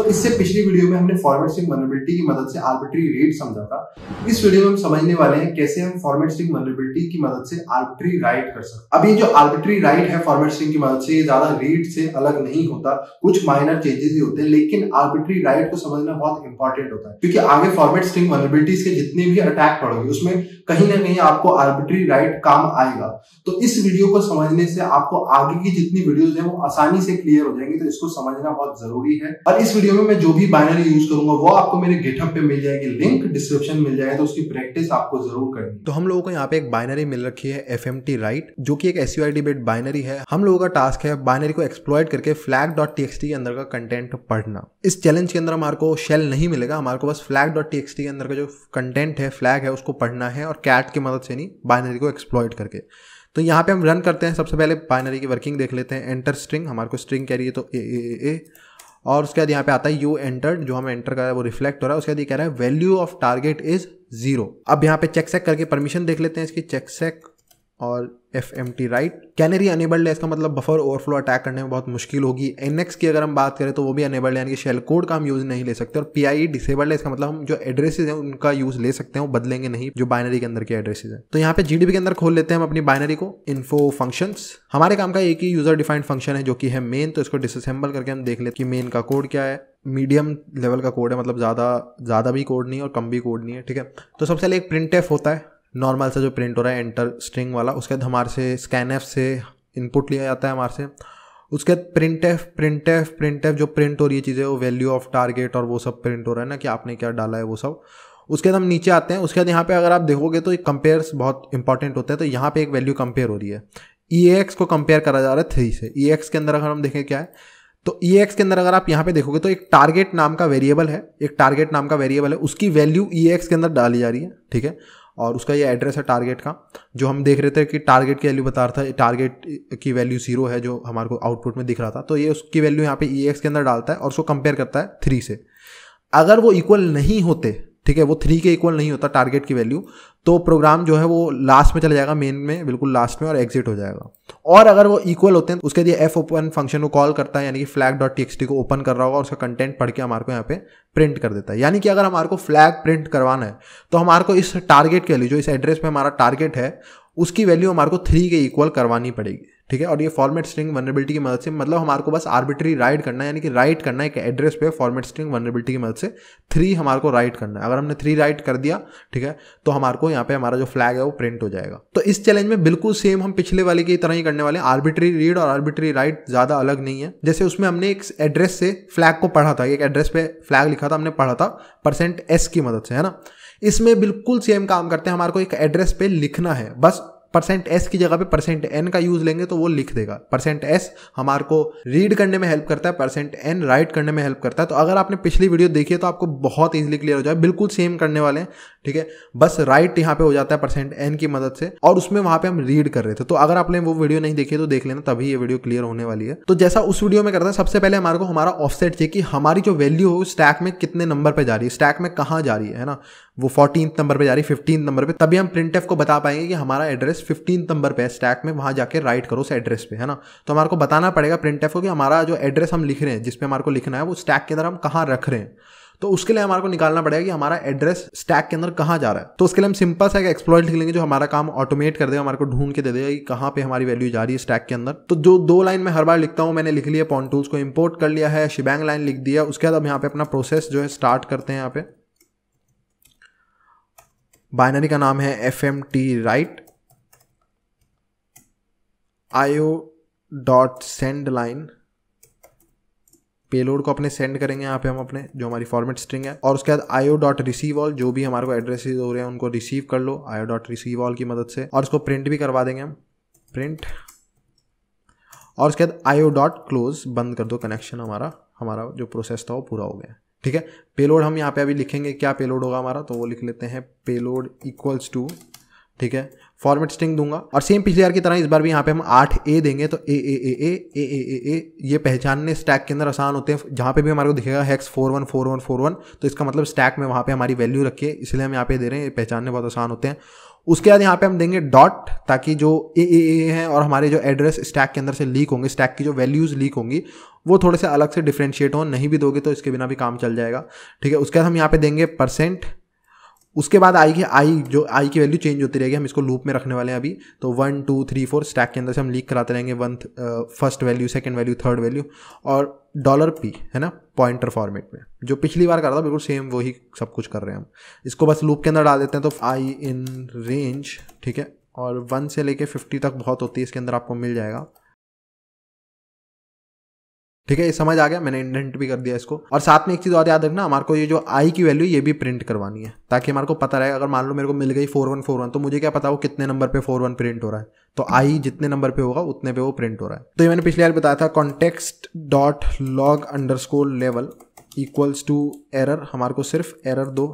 तो इससे पिछली वीडियो में हमने फॉर्मेट स्ट्रिंग वनरेबिलिटी की मदद से आर्बिट्री रीड समझा था इस वीडियो में हम समझने वाले हैं कैसे हम फॉर्मेट स्ट्रिंग वनरेबिलिटी की मदद से आर्बिट्री राइट कर सकते अब ये जो आर्बिट्री राइट है फॉर्मेट स्ट्रिंग की मदद से ये ज्यादा रीड से अलग नहीं होता कुछ माइनर चेंजेस ही होते हैं लेकिन आर्बिट्री राइट को समझना बहुत इंपॉर्टेंट होता है क्योंकि आगे फॉर्मेट स्ट्रिंग वनरेबिलिटीज के जितने भी अटैक पड़ोगे उसमें कहीं ना कहीं आपको आर्बिट्री राइट काम आएगा तो इस वीडियो को समझने से आपको आगे की जितनी वीडियोस हैं वो आसानी से क्लियर हो जाएंगी तो इसको समझना बहुत जरूरी है और इस वीडियो में मैं जो भी बाइनरी यूज करूंगा वो आपको मेरे गेटअप पे मिल जाएगी लिंक डिस्क्रिप्शन मिल जाएगा तो उसकी प्रैक्टिस आपको जरूर करनी तो हम लोगों को यहाँ पे एक बाइनरी मिल रखी है एफ राइट जो की एक एस बेट बाइनरी है हम लोगों का टास्क है बाइनरी को एक्सप्लॉयट करके फ्लैग डॉट के अंदर का कंटेंट पढ़ना इस चैलेंज के अंदर हमारे को शेल नहीं मिलेगा हमारे को बस फ्लैग के अंदर का जो कंटेंट है फ्लैग है उसको पढ़ना है और कैट की मदद से नहीं बाइनरी को एक्सप्लॉयट करके तो यहाँ पे हम रन करते हैं सबसे पहले बाइनरी की वर्किंग देख लेते हैं एंटर स्ट्रिंग हमारे को स्ट्रिंग कह रही है तो ए ए ए, ए और उसके बाद यहाँ पे आता है यू एंटर्ड जो हमें एंटर कर रहा है वो रिफ्लेक्ट हो रहा है उसके बाद ये कह रहा है value of target is zero अब यहाँ पे चेक सेक करके परमिशन देख लेते हैं इसकी चेक सेक और F M T write canary enabled है इसका मतलब बफर ओवरफ्लो अटैक करने में बहुत मुश्किल होगी एन एक्स की अगर हम बात करें तो वो भी अनेबल्ड है यानी कि शेल कोड का हम यूज़ नहीं ले सकते और पी आई डिसेबल्ड है इसका मतलब हम जो एड्रेसेज हैं उनका यूज़ ले सकते हैं वो बदलेंगे नहीं जो बाइनरी के अंदर के एड्रेसेज हैं तो यहाँ पे जीडीपी के अंदर खोल लेते हैं हम अपनी बाइनरी को इन्फो फंक्शन हमारे काम का एक ही यूज़र डिफाइंड फंक्शन है जो कि है मेन तो इसको डिसअसेंबल करके हम देख लेते कि मेन का कोड क्या है मीडियम लेवल का कोड है मतलब ज़्यादा ज़्यादा भी कोड नहीं और कम भी कोड नहीं है ठीक है तो सबसे पहले एक प्रिंट एफ होता है नॉर्मल सा जो प्रिंट हो रहा है एंटर स्ट्रिंग वाला उसके बाद हमारे से स्कैन एफ से इनपुट लिया जाता है हमारे से उसके बाद printf printf printf जो प्रिंट हो रही है चीज़ें वो वैल्यू ऑफ टारगेट और वो सब प्रिंट हो रहा है ना कि आपने क्या डाला है वो सब उसके बाद हम नीचे आते हैं उसके बाद यहाँ पे अगर आप देखोगे तो कंपेयर बहुत इंपॉर्टेंट होता है तो यहाँ पे एक वैल्यू कंपेयर हो रही है ई e एक्स को कंपेयर करा जा रहा है थ्री से ई e एक्स के अंदर अगर हम देखें क्या है तो ई e एक्स के अंदर अगर आप यहाँ पे देखोगे तो एक टारगेट नाम का वेरिएबल है एक टारगेट नाम का वेरिएबल है उसकी वैल्यू ई के अंदर डाली जा रही है ठीक है और उसका ये एड्रेस है टारगेट का जो हम देख रहे थे कि टारगेट की वैल्यू बता रहा था टारगेट की वैल्यू जीरो है जो हमारे को आउटपुट में दिख रहा था तो ये उसकी वैल्यू यहाँ पे ई e के अंदर डालता है और उसको कंपेयर करता है थ्री से अगर वो इक्वल नहीं होते ठीक है वो थ्री के इक्वल नहीं होता टारगेट की वैल्यू तो प्रोग्राम जो है वो लास्ट में चला जाएगा मेन में बिल्कुल लास्ट में और एग्जिट हो जाएगा और अगर वो इक्वल होते हैं तो उसके लिए एफ ओपन फंक्शन को कॉल करता है यानी कि फ्लैग डॉट टी को ओपन कर रहा होगा और उसका कंटेंट पढ़ के हमारे को यहाँ पे प्रिंट कर देता है यानी कि अगर हमारे को फ्लैग प्रिंट करवाना है तो हमारे को इस टारगेट के लिए जो इस एड्रेस पर हमारा टारगेट है उसकी वैल्यू हमारे को थ्री के इक्वल करवानी पड़ेगी ठीक है और ये फॉर्मेट स्ट्रिंग वनरेबिलिटी की मदद से मतलब हमारे को बस आर्बिट्री राइट करना है यानी कि राइट करना है एक एड्रेस पे फॉर्मेट स्ट्रिंग वनरेबिलिटी की मदद से थ्री हमारे को राइट करना है अगर हमने थ्री राइट कर दिया ठीक है तो हमारे को यहाँ पे हमारा जो फ्लैग है वो प्रिंट हो जाएगा तो इस चैलेंज में बिल्कुल सेम हम पिछले वाले की तरह ही करने वाले आर्बिट्री रीड और आर्बिट्री राइट ज़्यादा अलग नहीं है जैसे उसमें हमने एक एड्रेस से फ्लैग को पढ़ा था एक एड्रेस पे फ्लैग लिखा था हमने पढ़ा था परसेंट एस की मदद से है ना इसमें बिल्कुल सेम काम करते हैं हमारे को एक एड्रेस पे लिखना है बस परसेंट एस की जगह पे परसेंट एन का यूज लेंगे तो वो लिख देगा परसेंट एस हमारे को रीड करने में हेल्प करता है परसेंट एन राइट करने में हेल्प करता है तो अगर आपने पिछली वीडियो देखी है तो आपको बहुत ईजिली क्लियर हो जाए बिल्कुल सेम करने वाले हैं ठीक है बस राइट यहाँ पे हो जाता है परसेंट एन की मदद से और उसमें वहां पर हम रीड कर रहे थे तो अगर आपने वो वीडियो नहीं देखी तो देख लेना तभी ये वीडियो क्लियर होने वाली है तो जैसा उस वीडियो में करता है सबसे पहले हमारे को हमारा ऑफसेट चाहिए कि हमारी जो वैल्यू हो स्टैक में कितने नंबर पर जा रही है स्टैक में कहाँ जा रही है ना वो फोर्टीन नंबर पर जा रही है फिफ्टीन नंबर पर तभी हम प्रिंट को बता पाएंगे कि हमारा एड्रेस एड्रेस फिफ्टीन नंबर पे स्टैक में वहां जाके राइट करो उस एड्रेस पे है ना तो हमारे को बताना पड़ेगा प्रिंट एफ को कि हमारा जो एड्रेस हम लिख रहे हैं जिसपे हमारे को लिखना है वो स्टैक के अंदर हम कहाँ रख रहे हैं तो उसके लिए हमारे को निकालना पड़ेगा कि हमारा एड्रेस स्टैक के अंदर कहाँ जा रहा है तो उसके लिए हम सिंपल सा एक एक्सप्लोइट लिख लेंगे जो हमारा काम ऑटोमेट कर देगा हमारे को ढूंढ के दे देगा कि कहाँ पे हमारी वैल्यू जा रही है स्टैक के अंदर तो जो दो लाइन में हर बार लिखता हूँ मैंने लिख लिया पॉन टूल्स को इम्पोर्ट कर लिया है शिबैंग लाइन लिख दिया उसके बाद अब यहाँ पे अपना प्रोसेस जो है स्टार्ट करते हैं यहाँ पे बाइनरी का नाम है F M T write io dot sendline payload को अपने सेंड करेंगे यहाँ पे हम अपने जो हमारी फॉर्मेट स्ट्रिंग है और उसके बाद आयो डॉट रिसीव ऑल जो भी हमारे को एड्रेसेज हो रहे हैं उनको रिसीव कर लो आयो डॉट रिसीव ऑल की मदद से और उसको प्रिंट भी करवा देंगे हम प्रिंट और उसके बाद आयो डॉट क्लोज बंद कर दो कनेक्शन हमारा हमारा जो प्रोसेस था वो पूरा हो गया ठीक है पेलोड हम यहाँ पे अभी लिखेंगे क्या पेलोड होगा हमारा तो वो लिख लेते हैं पेलोड इक्वल्स टू ठीक है फॉर्मेट स्ट्रिंग दूंगा और सेम पिछले यार की तरह इस बार भी यहाँ पे हम आठ ए देंगे तो ए ए ए ए ए ए ए ए ये पहचानने स्टैक के अंदर आसान होते हैं जहाँ पे भी हमारे को दिखेगा hex four one four one four one तो इसका मतलब स्टैक में वहाँ पे हमारी वैल्यू रखी है इसलिए हम यहाँ पे दे रहे हैं ये पहचानने बहुत आसान होते हैं उसके बाद यहाँ पे हम देंगे डॉट ताकि जो ए ए ए हैं और हमारे जो एड्रेस स्टैक के अंदर से लीक होंगे स्टैक की जो वैल्यूज़ लीक होंगी वो थोड़े से अलग से डिफ्रेंशिएट हो नहीं भी दोगे तो इसके बिना भी काम चल जाएगा ठीक है उसके बाद हम यहाँ पे देंगे परसेंट उसके बाद आएगी आई जो आई की वैल्यू चेंज होती रहेगी हम इसको लूप में रखने वाले हैं अभी तो one two three four stack के अंदर से हम लीक कराते रहेंगे one first value second value third value और डॉलर पी है ना पॉइंटर फॉर्मेट में जो पिछली बार कर रहा था बिल्कुल सेम वही सब कुछ कर रहे हैं हम इसको बस लूप के अंदर डाल देते हैं तो आई इन रेंज ठीक है और वन से लेके फिफ्टी तक बहुत होती है इसके अंदर आपको मिल जाएगा ठीक है ये समझ आ गया मैंने इंडेंट भी कर दिया इसको और साथ में एक चीज़ और याद रखना हमारे को ये जो आई की वैल्यू ये भी प्रिंट करवानी है ताकि हमारे को पता रहे अगर मान लो मेरे को मिल गई फोर वन फोर वन तो मुझे क्या पता वो कितने नंबर पे फोर वन प्रिंट हो रहा है तो आई जितने नंबर पे होगा उतने पे वो प्रिंट हो रहा है तो ये मैंने पिछले बार बताया था context dot log underscore level equals to error हमारे को सिर्फ एरर दो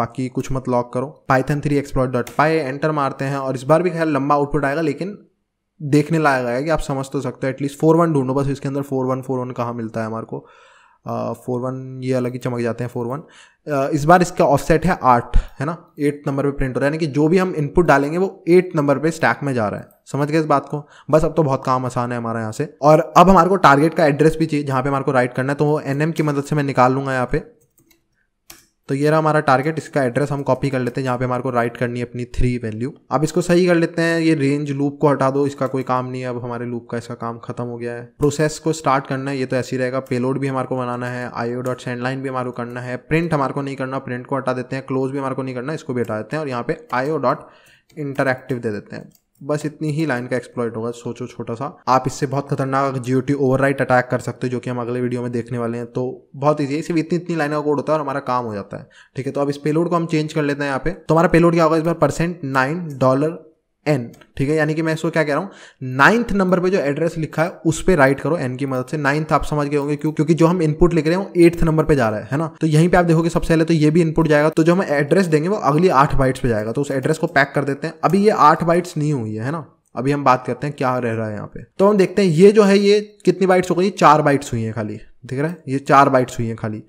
बाकी कुछ मत लॉक करो Python three exploit dot py enter मारते हैं और इस बार भी खैर लंबा आउटपुट आएगा लेकिन देखने लायक है कि आप समझ तो सकते हो एटलीस्ट फोर वन ढूंढो बस इसके अंदर फोर वन फोर वन कहाँ मिलता है हमारे को फोर वन ये अलग ही चमक जाते हैं फोर वन इस बार इसका ऑफसेट है आठ है ना एट नंबर पे प्रिंट हो रहा है यानी कि जो भी हम इनपुट डालेंगे वो एट नंबर पे स्टैक में जा रहा है समझ गए इस बात को बस अब तो बहुत काम आसान है हमारा यहाँ से और अब हमारे को टारगेट का एड्रेस भी चाहिए जहाँ पे हमारे को राइट करना है तो वो एन की मदद से मैं निकाल लूँगा यहाँ पे तो ये रहा हमारा टारगेट इसका एड्रेस हम कॉपी कर लेते हैं यहाँ पे हमारे को राइट करनी है अपनी थ्री वैल्यू अब इसको सही कर लेते हैं ये रेंज लूप को हटा दो इसका कोई काम नहीं है अब हमारे लूप का इसका काम खत्म हो गया है प्रोसेस को स्टार्ट करना है ये तो ऐसे ही रहेगा पेलोड भी हमारे को बनाना है आईओ डॉट लाइन भी हमारे को करना है प्रिंट हमारे को नहीं करना प्रिंट को हटा देते हैं क्लोज भी हमारे को नहीं करना इसको भी हटा देते हैं और यहाँ पे आईओ डॉट इंटरक्टिव दे देते हैं बस इतनी ही लाइन का एक्सप्लॉइट होगा सोचो छोटा सा आप इससे बहुत खतरनाक जीओटी टी ओवरराइट अटैक कर सकते हो जो कि हम अगले वीडियो में देखने वाले हैं तो बहुत ईजी है सिर्फ इतनी इतनी लाइन का कोड होता है और हमारा काम हो जाता है ठीक है तो अब इस पेलोड को हम चेंज कर लेते हैं यहाँ पे तो हमारा पेलोड क्या होगा इस बार परसेंट नाइन डॉलर एन ठीक है यानी कि मैं इसको क्या कह रहा हूँ नाइन्थ नंबर पे जो एड्रेस लिखा है उस पर राइट करो एन की मदद से नाइन्थ आप समझ गए होंगे क्यों क्योंकि जो हम इनपुट लिख रहे हैं वो एट्थ नंबर पे जा रहा है है ना तो यहीं पे आप देखोगे सबसे पहले तो ये भी इनपुट जाएगा तो जो हम एड्रेस देंगे वो अगली आठ बाइट्स पे जाएगा तो उस एड्रेस को पैक कर देते हैं अभी ये आठ बाइट्स नहीं हुई है, है ना अभी हम बात करते हैं क्या रह रहा है यहाँ पे तो हम देखते हैं ये जो है ये कितनी बाइट्स हो गई चार बाइट्स हुई हैं खाली दिख रहा है ये चार बाइट्स हुई हैं खाली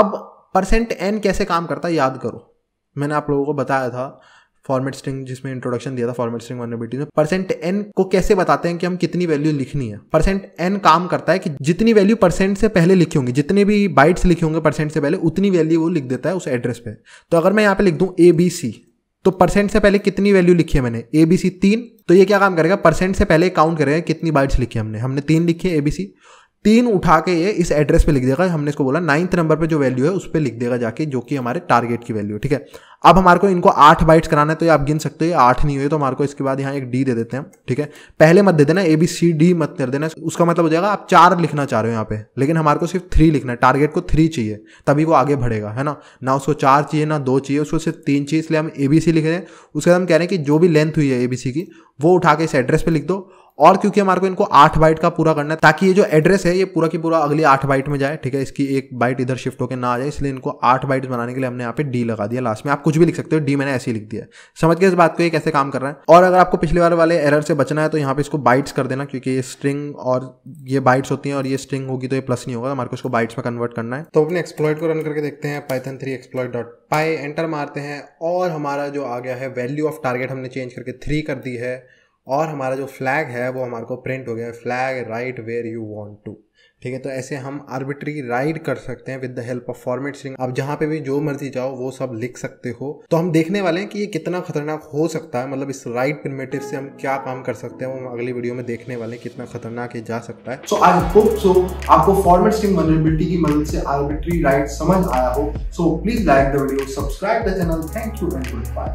अब परसेंट एन कैसे काम करता है याद करो मैंने आप लोगों को बताया था फॉर्मेट स्ट्रिंग जिसमें इंट्रोडक्शन दिया था फॉर्मेट स्ट्रिंग वनरेबिलिटी में परसेंट एन को कैसे बताते हैं कि हम कितनी वैल्यू लिखनी है परसेंट एन काम करता है कि जितनी वैल्यू परसेंट से पहले लिखी होंगी जितने भी बाइट्स लिखे होंगे परसेंट से पहले उतनी वैल्यू वो लिख देता है उस एड्रेस पे तो अगर मैं यहाँ पे लिख दूँ ए बी सी तो परसेंट से पहले कितनी वैल्यू लिखी है मैंने ए बी सी तीन तो ये क्या काम करेगा परसेंट से पहले काउंट करेगा कितनी बाइट्स लिखी हमने हमने तीन लिखी है ए बी सी तीन उठा के ये इस एड्रेस पे लिख देगा हमने इसको बोला नाइन्थ नंबर पे जो वैल्यू है उस पर लिख देगा जाके जो कि हमारे टारगेट की वैल्यू ठीक है अब हमारे को इनको आठ बाइट्स कराना है तो ये आप गिन सकते हो ये आठ नहीं हुए तो हमारे को इसके बाद यहाँ एक डी दे देते हैं ठीक है पहले मत दे देना ए बी सी डी मत कर देना उसका मतलब हो जाएगा आप चार लिखना चाह रहे हो यहाँ पे लेकिन हमारे को सिर्फ थ्री लिखना है टारगेट को थ्री चाहिए तभी वो आगे बढ़ेगा है ना ना उसको चार चाहिए ना दो चाहिए उसको सिर्फ तीन चाहिए इसलिए हम ए बी सी लिख रहे हैं उसके बाद हम कह रहे हैं कि जो भी लेंथ हुई है ए बी सी की वो उठा के इस एड्रेस पर लिख दो और क्योंकि हमारे को इनको आठ बाइट का पूरा करना है ताकि ये जो एड्रेस है ये पूरा की पूरा अगली आठ बाइट में जाए ठीक है इसकी एक बाइट इधर शिफ्ट होकर ना आ जाए इसलिए इनको आठ बाइट बनाने के लिए हमने यहाँ पे डी लगा दिया लास्ट में आप कुछ भी लिख सकते हो डी मैंने ऐसे ही लिख दिया समझ के इस बात को ये कैसे काम कर रहा है और अगर आपको पिछले बार वाले एरर से बचना है तो यहाँ पे इसको बाइट्स कर देना क्योंकि ये स्ट्रिंग और ये बाइट्स होती है और ये स्ट्रिंग होगी तो ये प्लस नहीं होगा हमारे को इसको बाइट्स में कन्वर्ट करना है तो अपने एक्सप्लॉइट को रन करके देखते हैं Python three exploit dot py enter मारते हैं और हमारा जो आ गया है वैल्यू ऑफ टारगेट हमने चेंज करके थ्री कर दी है और हमारा जो फ्लैग है वो हमारे को प्रिंट हो गया है flag write where you want to ठीक है तो ऐसे हम आर्बिट्री राइड कर सकते हैं with the help of format string आप जहाँ पे भी जो मर्जी जाओ वो सब लिख सकते हो तो हम देखने वाले हैं कि ये कितना खतरनाक हो सकता है मतलब इस राइट प्रिमेटिव से हम क्या काम कर सकते हैं वो हम अगली वीडियो में देखने वाले हैं कितना खतरनाक ये जा सकता है सो आई होप सो आपको फॉर्मेट स्ट्रिंग वनरेबिलिटी की मदद से आर्बिट्री राइट समझ आया हो so please like the video subscribe the channel thank you and good bye